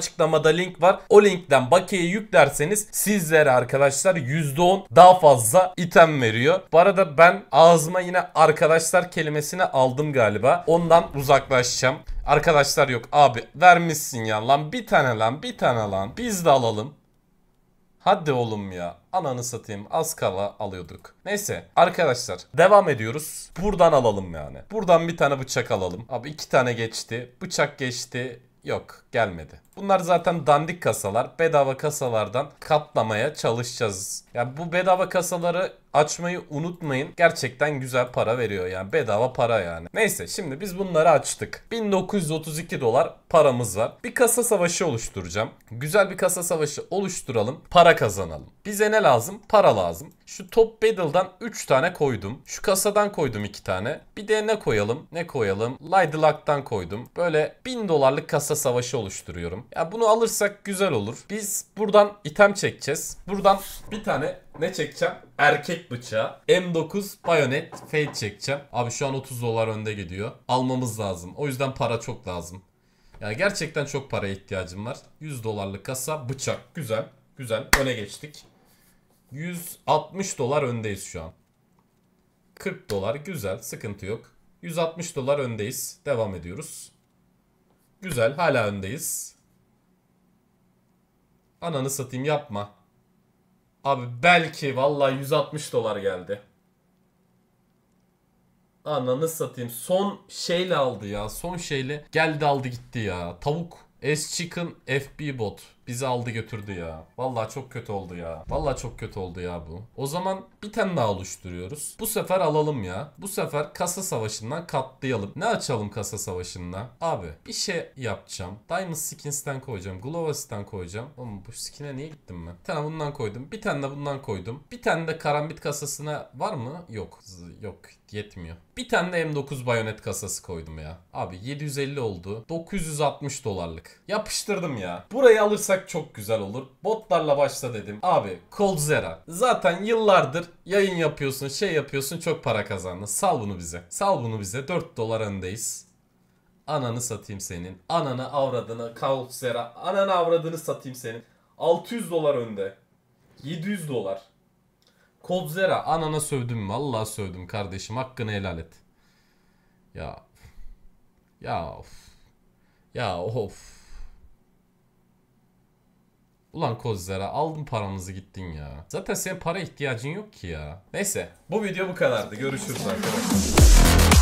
açıklamada link var. O linkten bakiye yüklerseniz sizlere arkadaşlar %10 daha fazla item veriyor. Bu arada ben ağzıma yine arkadaşlar kelimesini aldım galiba. Ondan uzaklaşacağım. Arkadaşlar yok abi vermişsin ya lan bir tane lan bir tane lan biz de alalım. Hadi oğlum ya. Ananı satayım. Az kala alıyorduk. Neyse arkadaşlar devam ediyoruz. Buradan alalım yani. Buradan bir tane bıçak alalım. Abi iki tane geçti. Bıçak geçti. Yok gelmedi. Bunlar zaten dandik kasalar. Bedava kasalardan katlamaya çalışacağız. Yani bu bedava kasaları açmayı unutmayın. Gerçekten güzel para veriyor yani. Bedava para yani. Neyse şimdi biz bunları açtık. 1932 dolar paramız var. Bir kasa savaşı oluşturacağım. Güzel bir kasa savaşı oluşturalım. Para kazanalım. Bize ne lazım? Para lazım. Şu top battle'dan 3 tane koydum. Şu kasadan koydum 2 tane. Bir de ne koyalım? Ne koyalım? Lidelak'tan koydum. Böyle 1000 dolarlık kasa savaşı oluşturuyorum. Ya bunu alırsak güzel olur. Biz buradan item çekeceğiz. Buradan bir tane ne çekeceğim? Erkek bıçağı. M9 bayonet fade çekeceğim. Abi şu an 30 dolar önde gidiyor. Almamız lazım. O yüzden para çok lazım. Ya gerçekten çok paraya ihtiyacım var. 100 dolarlık kasa bıçak. Güzel. Güzel. Öne geçtik. 160 dolar öndeyiz şu an. 40 dolar. Güzel. Sıkıntı yok. 160 dolar öndeyiz. Devam ediyoruz. Güzel. Hala öndeyiz. Ananı satayım yapma. Abi belki vallahi 160 dolar geldi. Ananı satayım. Son şeyle aldı ya. Son şeyle geldi aldı gitti ya. Tavuk. S Chicken FB bot. Bizi aldı götürdü ya. Vallahi çok kötü oldu ya. Vallahi çok kötü oldu ya bu. O zaman bir tane daha oluşturuyoruz. Bu sefer alalım ya. Bu sefer kasa savaşından katlayalım. Ne açalım kasa savaşında? Abi bir şey yapacağım. Diamond Skins'ten koyacağım. Glovas'tan koyacağım. Oğlum bu skin'e niye gittim ben? Bir tane bundan koydum. Bir tane de bundan koydum. Bir tane de karambit kasasına var mı? Yok. Z yok. Yetmiyor. Bir tane de M9 bayonet kasası koydum ya. Abi 750 oldu. 960 dolarlık. Yapıştırdım ya. Burayı alırsan yaparsak çok güzel olur. Botlarla başla dedim. Abi Cold Zaten yıllardır yayın yapıyorsun, şey yapıyorsun çok para kazandın. Sal bunu bize. Sal bunu bize. 4 dolar öndeyiz. Ananı satayım senin. Ananı avradını Cold Ananı avradını satayım senin. 600 dolar önde. 700 dolar. Cold anana sövdüm. Vallahi sövdüm kardeşim. Hakkını helal et. Ya. Ya of. Ya of. Ulan Kozlara aldın paramızı gittin ya. Zaten senin para ihtiyacın yok ki ya. Neyse bu video bu kadardı. Görüşürüz arkadaşlar.